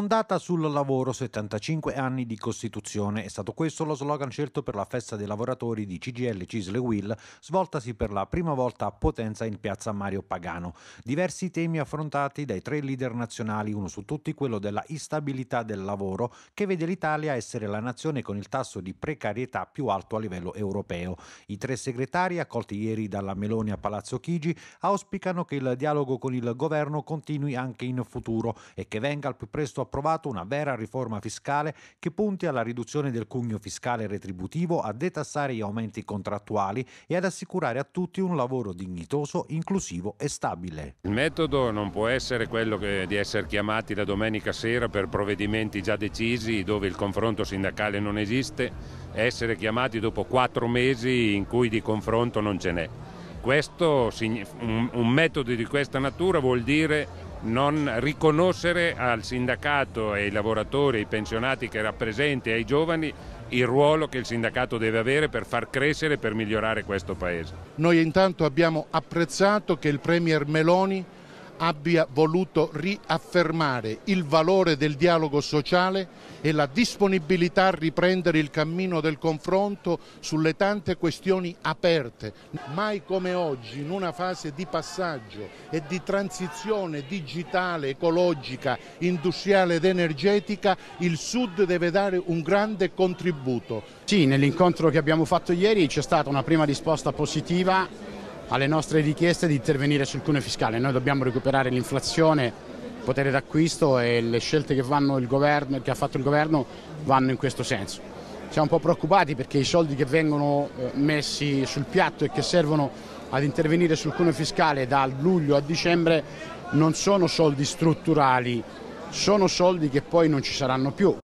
Fondata sul lavoro 75 anni di Costituzione, è stato questo lo slogan scelto per la festa dei lavoratori di CGL Cisle Will, svoltasi per la prima volta a Potenza in piazza Mario Pagano. Diversi temi affrontati dai tre leader nazionali, uno su tutti quello della instabilità del lavoro, che vede l'Italia essere la nazione con il tasso di precarietà più alto a livello europeo. I tre segretari, accolti ieri dalla Meloni a Palazzo Chigi, auspicano che il dialogo con il governo continui anche in futuro e che venga al più presto a approvato una vera riforma fiscale che punti alla riduzione del cugno fiscale retributivo, a detassare gli aumenti contrattuali e ad assicurare a tutti un lavoro dignitoso, inclusivo e stabile. Il metodo non può essere quello di essere chiamati la domenica sera per provvedimenti già decisi dove il confronto sindacale non esiste, essere chiamati dopo quattro mesi in cui di confronto non ce n'è. Questo, un metodo di questa natura vuol dire non riconoscere al sindacato e ai lavoratori, ai pensionati che rappresenti, ai giovani, il ruolo che il sindacato deve avere per far crescere, e per migliorare questo Paese. Noi intanto abbiamo apprezzato che il Premier Meloni abbia voluto riaffermare il valore del dialogo sociale e la disponibilità a riprendere il cammino del confronto sulle tante questioni aperte. Mai come oggi, in una fase di passaggio e di transizione digitale, ecologica, industriale ed energetica, il Sud deve dare un grande contributo. Sì, nell'incontro che abbiamo fatto ieri c'è stata una prima risposta positiva alle nostre richieste di intervenire sul cuneo fiscale. Noi dobbiamo recuperare l'inflazione il potere d'acquisto e le scelte che, governo, che, ha fatto il governo vanno in questo senso. Siamo un po' preoccupati perché i soldi che vengono eh, messi sul piatto e che servono ad intervenire sul cuneo fiscale da luglio a dicembre non sono soldi strutturali, sono soldi che poi non ci saranno più.